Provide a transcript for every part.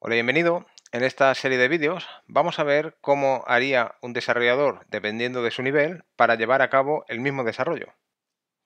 Hola, bienvenido. En esta serie de vídeos vamos a ver cómo haría un desarrollador dependiendo de su nivel para llevar a cabo el mismo desarrollo.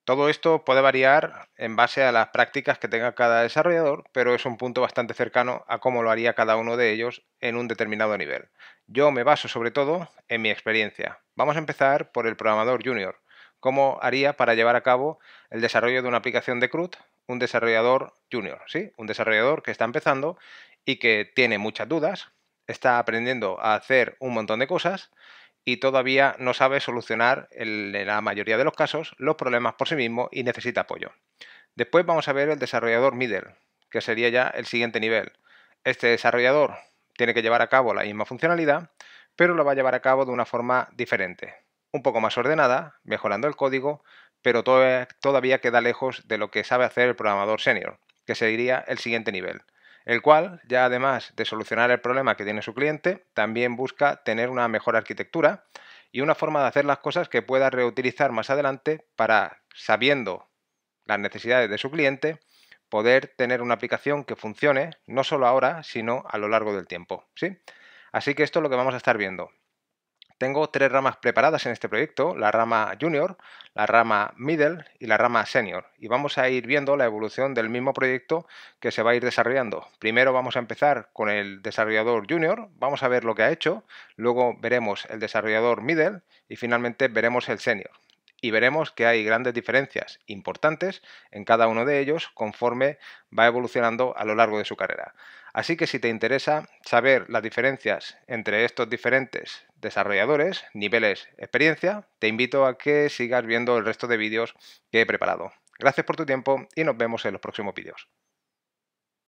Todo esto puede variar en base a las prácticas que tenga cada desarrollador, pero es un punto bastante cercano a cómo lo haría cada uno de ellos en un determinado nivel. Yo me baso sobre todo en mi experiencia. Vamos a empezar por el programador junior. ¿Cómo haría para llevar a cabo el desarrollo de una aplicación de CRUD un desarrollador junior, ¿sí? Un desarrollador que está empezando y que tiene muchas dudas, está aprendiendo a hacer un montón de cosas y todavía no sabe solucionar en la mayoría de los casos los problemas por sí mismo y necesita apoyo. Después vamos a ver el desarrollador middle, que sería ya el siguiente nivel. Este desarrollador tiene que llevar a cabo la misma funcionalidad, pero lo va a llevar a cabo de una forma diferente, un poco más ordenada, mejorando el código, pero todavía queda lejos de lo que sabe hacer el programador senior, que sería el siguiente nivel el cual, ya además de solucionar el problema que tiene su cliente, también busca tener una mejor arquitectura y una forma de hacer las cosas que pueda reutilizar más adelante para, sabiendo las necesidades de su cliente, poder tener una aplicación que funcione no solo ahora, sino a lo largo del tiempo. ¿sí? Así que esto es lo que vamos a estar viendo. Tengo tres ramas preparadas en este proyecto, la rama junior, la rama middle y la rama senior. Y vamos a ir viendo la evolución del mismo proyecto que se va a ir desarrollando. Primero vamos a empezar con el desarrollador junior, vamos a ver lo que ha hecho, luego veremos el desarrollador middle y finalmente veremos el senior y veremos que hay grandes diferencias importantes en cada uno de ellos conforme va evolucionando a lo largo de su carrera. Así que si te interesa saber las diferencias entre estos diferentes desarrolladores, niveles, experiencia, te invito a que sigas viendo el resto de vídeos que he preparado. Gracias por tu tiempo y nos vemos en los próximos vídeos.